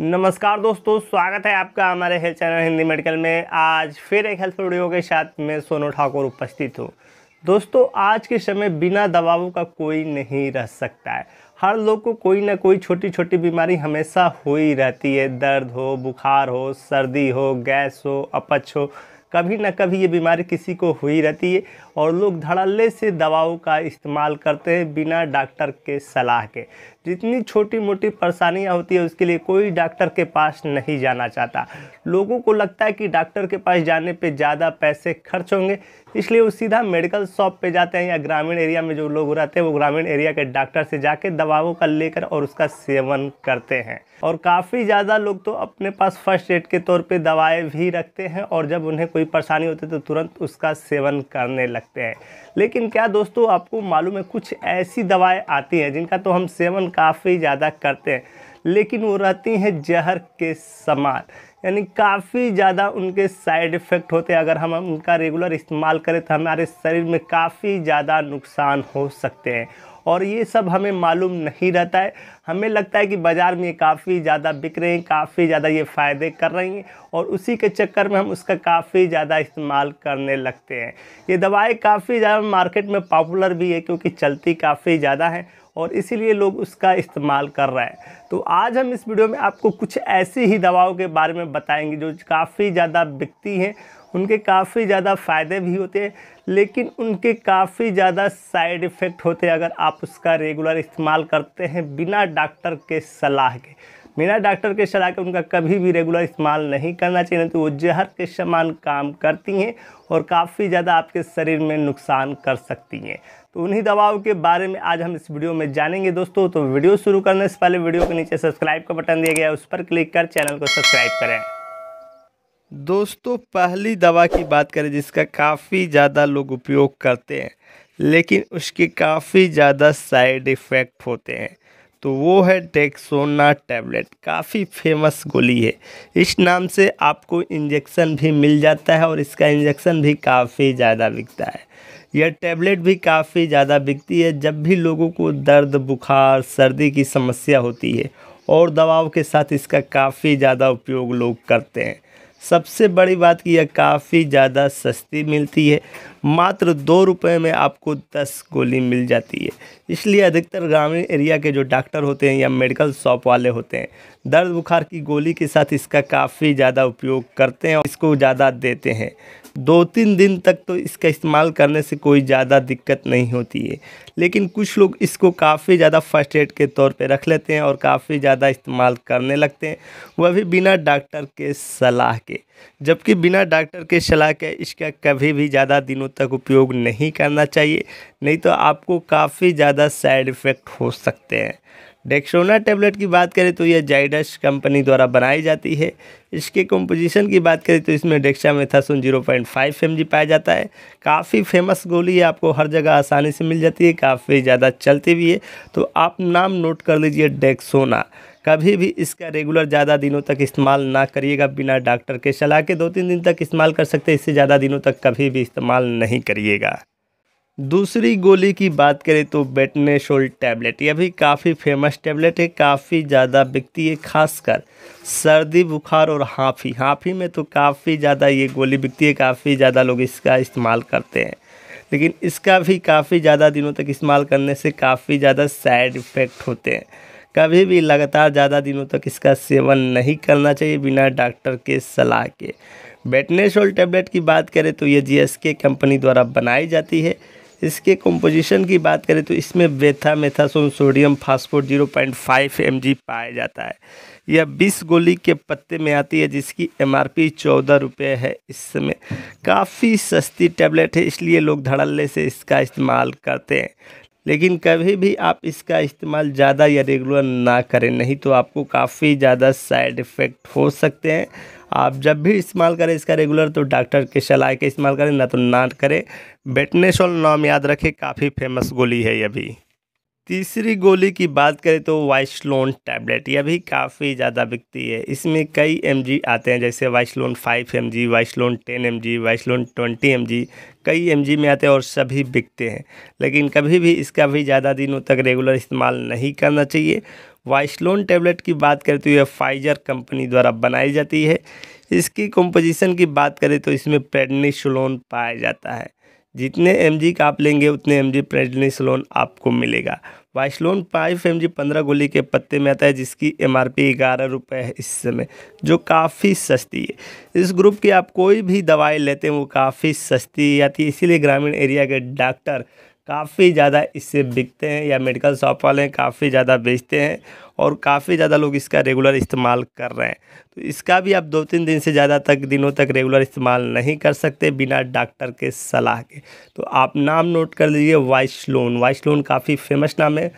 नमस्कार दोस्तों स्वागत है आपका हमारे हेल्थ चैनल हिंदी मेडिकल में आज फिर एक हेल्थ वीडियो के साथ मैं सोनू ठाकुर उपस्थित हूँ दोस्तों आज के समय बिना दवाओं का कोई नहीं रह सकता है हर लोग को कोई ना कोई छोटी छोटी बीमारी हमेशा हो ही रहती है दर्द हो बुखार हो सर्दी हो गैस हो अपच हो कभी ना कभी ये बीमारी किसी को हुई रहती है और लोग धड़ल्ले से दवाओं का इस्तेमाल करते हैं बिना डॉक्टर के सलाह के जितनी छोटी मोटी परेशानियाँ होती है उसके लिए कोई डॉक्टर के पास नहीं जाना चाहता लोगों को लगता है कि डॉक्टर के पास जाने पे ज़्यादा पैसे खर्च होंगे इसलिए वो सीधा मेडिकल शॉप पे जाते हैं या ग्रामीण एरिया में जो लोग रहते हैं वो ग्रामीण एरिया के डॉक्टर से जाके दवाओं का लेकर और उसका सेवन करते हैं और काफ़ी ज़्यादा लोग तो अपने पास फर्स्ट एड के तौर पर दवाएँ भी रखते हैं और जब उन्हें कोई परेशानी होती है तो तुरंत उसका सेवन करने लगते सकते हैं लेकिन क्या दोस्तों आपको मालूम है कुछ ऐसी दवाएं आती हैं जिनका तो हम सेवन काफ़ी ज़्यादा करते हैं लेकिन वो रहती हैं जहर के समान यानी काफ़ी ज़्यादा उनके साइड इफ़ेक्ट होते हैं अगर हम उनका रेगुलर इस्तेमाल करें तो हमारे शरीर में काफ़ी ज़्यादा नुकसान हो सकते हैं और ये सब हमें मालूम नहीं रहता है हमें लगता है कि बाज़ार में काफ़ी ज़्यादा बिक रहे हैं काफ़ी ज़्यादा ये फ़ायदे कर रही हैं और उसी के चक्कर में हम उसका काफ़ी ज़्यादा इस्तेमाल करने लगते हैं ये दवाएँ काफ़ी ज़्यादा मार्केट में पॉपुलर भी है क्योंकि चलती काफ़ी ज़्यादा हैं और इसीलिए लोग उसका इस्तेमाल कर रहे हैं तो आज हम इस वीडियो में आपको कुछ ऐसी ही दवाओं के बारे में बताएंगे जो काफ़ी ज़्यादा बिकती हैं उनके काफ़ी ज़्यादा फ़ायदे भी होते हैं लेकिन उनके काफ़ी ज़्यादा साइड इफ़ेक्ट होते हैं अगर आप उसका रेगुलर इस्तेमाल करते हैं बिना डॉक्टर के सलाह के बिना डॉक्टर के सलाह के उनका कभी भी रेगुलर इस्तेमाल नहीं करना चाहिए नहीं तो वो जहर के समान काम करती हैं और काफ़ी ज़्यादा आपके शरीर में नुकसान कर सकती हैं उन्हीं दवाओं के बारे में आज हम इस वीडियो में जानेंगे दोस्तों तो वीडियो शुरू करने से पहले वीडियो के नीचे सब्सक्राइब का बटन दिया गया है उस पर क्लिक कर चैनल को सब्सक्राइब करें दोस्तों पहली दवा की बात करें जिसका काफ़ी ज़्यादा लोग उपयोग करते हैं लेकिन उसके काफ़ी ज़्यादा साइड इफ़ेक्ट होते हैं तो वो है डेक्सोना टैबलेट काफ़ी फेमस गोली है इस नाम से आपको इंजेक्शन भी मिल जाता है और इसका इंजेक्शन भी काफ़ी ज़्यादा बिकता है यह टैबलेट भी काफ़ी ज़्यादा बिकती है जब भी लोगों को दर्द बुखार सर्दी की समस्या होती है और दवाओं के साथ इसका काफ़ी ज़्यादा उपयोग लोग करते हैं सबसे बड़ी बात कि यह काफ़ी ज़्यादा सस्ती मिलती है मात्र दो रुपये में आपको दस गोली मिल जाती है इसलिए अधिकतर ग्रामीण एरिया के जो डॉक्टर होते हैं या मेडिकल शॉप वाले होते हैं दर्द बुखार की गोली के साथ इसका काफ़ी ज़्यादा उपयोग करते हैं और इसको ज़्यादा देते हैं दो तीन दिन तक तो इसका इस्तेमाल करने से कोई ज़्यादा दिक्कत नहीं होती है लेकिन कुछ लोग इसको काफ़ी ज़्यादा फर्स्ट एड के तौर पे रख लेते हैं और काफ़ी ज़्यादा इस्तेमाल करने लगते हैं वह भी बिना डॉक्टर के सलाह के जबकि बिना डॉक्टर के सलाह के इसका कभी भी ज़्यादा दिनों दिनों तक उपयोग नहीं करना चाहिए नहीं तो आपको काफ़ी ज़्यादा साइड इफ़ेक्ट हो सकते हैं डेक्सोना टेबलेट की बात करें तो यह जाइडस कंपनी द्वारा बनाई जाती है इसके कंपोजिशन की बात करें तो इसमें dexamethasone zero point five M G पाया जाता है काफ़ी फेमस गोली है आपको हर जगह आसानी से मिल जाती है काफ़ी ज़्यादा चलती भी है तो आप नाम नोट कर लीजिए डेक्सोना कभी भी इसका रेगुलर ज़्यादा दिनों तक इस्तेमाल ना करिएगा बिना डॉक्टर के सलाह के दो तीन दिन तक इस्तेमाल कर सकते हैं इससे ज़्यादा दिनों तक कभी भी इस्तेमाल नहीं करिएगा दूसरी गोली की बात करें तो बेटनेशोल टैबलेट यह भी काफ़ी फेमस टैबलेट है काफ़ी ज़्यादा बिकती है खासकर सर्दी बुखार और हाफी हाफी में तो काफ़ी ज़्यादा ये गोली बिकती है काफ़ी ज़्यादा लोग इसका इस्तेमाल करते हैं लेकिन इसका भी काफ़ी ज़्यादा दिनों तक इस्तेमाल करने से काफ़ी ज़्यादा साइड इफ़ेक्ट होते हैं कभी भी लगातार ज़्यादा दिनों तक इसका सेवन नहीं करना चाहिए बिना डॉक्टर के सलाह के बेटनेशोल टैबलेट की बात करें तो ये जीएसके कंपनी द्वारा बनाई जाती है इसके कंपोजिशन की बात करें तो इसमें बेथा मेथासोन सोडियम फास्फोट 0.5 पॉइंट पाया जाता है यह 20 गोली के पत्ते में आती है जिसकी एम आर पी चौदह रुपये है इस समय काफ़ी सस्ती टैबलेट है इसलिए लोग धड़ल्ले से इसका इस्तेमाल करते हैं लेकिन कभी भी आप इसका इस्तेमाल ज़्यादा या रेगुलर ना करें नहीं तो आपको काफ़ी ज़्यादा साइड इफ़ेक्ट हो सकते हैं आप जब भी इस्तेमाल करें इसका रेगुलर तो डॉक्टर के सलाह के इस्तेमाल करें ना तो ना करें बेटनेसोल नाम याद रखें काफ़ी फेमस गोली है ये भी तीसरी गोली की बात करें तो वाइसलोन टैबलेट यह भी काफ़ी ज़्यादा बिकती है इसमें कई एम आते हैं जैसे Wysolone five M G Wysolone ten M G Wysolone twenty M G कई एम में आते हैं और सभी बिकते हैं लेकिन कभी भी इसका भी ज़्यादा दिनों तक रेगुलर इस्तेमाल नहीं करना चाहिए वाइसलोन टैबलेट की बात करें तो यह फाइजर कंपनी द्वारा बनाई जाती है इसकी कंपोजिशन की बात करें तो इसमें पेडनीशलोन पाया जाता है जितने एम का आप लेंगे उतने एम जी लोन आपको मिलेगा वाइसलोन फाइव एम जी पंद्रह गोली के पत्ते में आता है जिसकी एम आर पी ग्यारह रुपये है इस समय जो काफ़ी सस्ती है इस ग्रुप की आप कोई भी दवाई लेते हैं वो काफ़ी सस्ती आती है इसीलिए ग्रामीण एरिया के डॉक्टर काफ़ी ज़्यादा इससे बिकते हैं या मेडिकल शॉप वाले काफ़ी ज़्यादा बेचते हैं और काफ़ी ज़्यादा लोग इसका रेगुलर इस्तेमाल कर रहे हैं तो इसका भी आप दो तीन दिन से ज़्यादा तक दिनों तक रेगुलर इस्तेमाल नहीं कर सकते बिना डॉक्टर के सलाह के तो आप नाम नोट कर लीजिए वाइसलोन वाइसलोन काफ़ी फेमस नाम है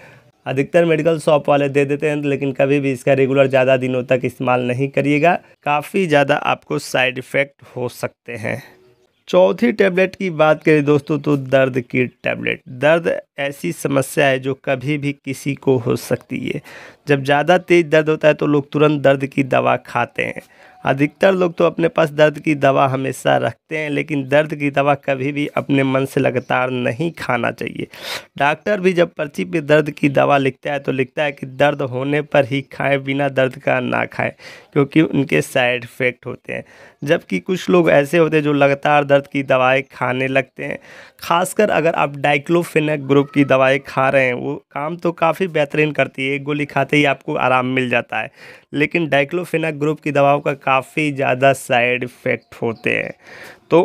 अधिकतर मेडिकल शॉप वाले दे देते हैं लेकिन कभी भी इसका रेगुलर ज़्यादा दिनों तक इस्तेमाल नहीं करिएगा काफ़ी ज़्यादा आपको साइड इफ़ेक्ट हो सकते हैं चौथी टैबलेट की बात करें दोस्तों तो दर्द की टैबलेट दर्द ऐसी समस्या है जो कभी भी किसी को हो सकती है जब ज़्यादा तेज़ दर्द होता है तो लोग तुरंत दर्द की दवा खाते हैं अधिकतर लोग तो अपने पास दर्द की दवा हमेशा रखते हैं लेकिन दर्द की दवा कभी भी अपने मन से लगातार नहीं खाना चाहिए डॉक्टर भी जब पर्ची पे दर्द की दवा लिखता है तो लिखता है कि दर्द होने पर ही खाएं बिना दर्द का ना खाएं क्योंकि उनके साइड इफ़ेक्ट होते हैं जबकि कुछ लोग ऐसे होते हैं जो लगातार दर्द की दवाएँ खाने लगते हैं खासकर अगर आप डाइक्लोफिनक ग्रुप की दवाएँ खा रहे हैं वो काम तो काफ़ी बेहतरीन करती है एक गोली खाते ही आपको आराम मिल जाता है लेकिन डाइक्लोफिनक ग्रुप की दवाओं का काफ़ी ज़्यादा साइड इफ़ेक्ट होते हैं तो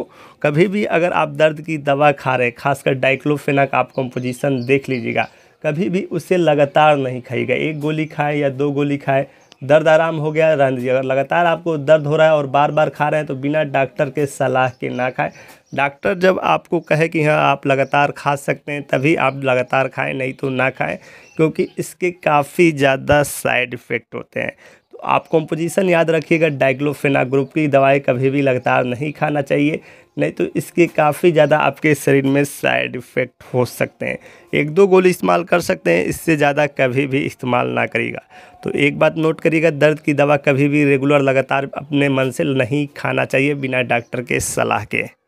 कभी भी अगर आप दर्द की दवा खा रहे खासकर डाइक्लोफेनाक आप कंपोजिशन देख लीजिएगा कभी भी उसे लगातार नहीं खाइएगा एक गोली खाएं या दो गोली खाएं दर्द आराम हो गया रहने दीजिए अगर लगातार आपको दर्द हो रहा है और बार बार खा रहे हैं तो बिना डॉक्टर के सलाह के ना खाएं डॉक्टर जब आपको कहे कि हाँ आप लगातार खा सकते हैं तभी आप लगातार खाएं नहीं तो ना खाएं क्योंकि इसके काफ़ी ज़्यादा साइड इफ़ेक्ट होते हैं आप कॉम्पोजिशन याद रखिएगा डाइग्लोफेना ग्रुप की दवाई कभी भी लगातार नहीं खाना चाहिए नहीं तो इसके काफ़ी ज़्यादा आपके शरीर में साइड इफ़ेक्ट हो सकते हैं एक दो गोली इस्तेमाल कर सकते हैं इससे ज़्यादा कभी भी इस्तेमाल ना करिएगा तो एक बात नोट करिएगा दर्द की दवा कभी भी रेगुलर लगातार अपने मन से नहीं खाना चाहिए बिना डॉक्टर के सलाह के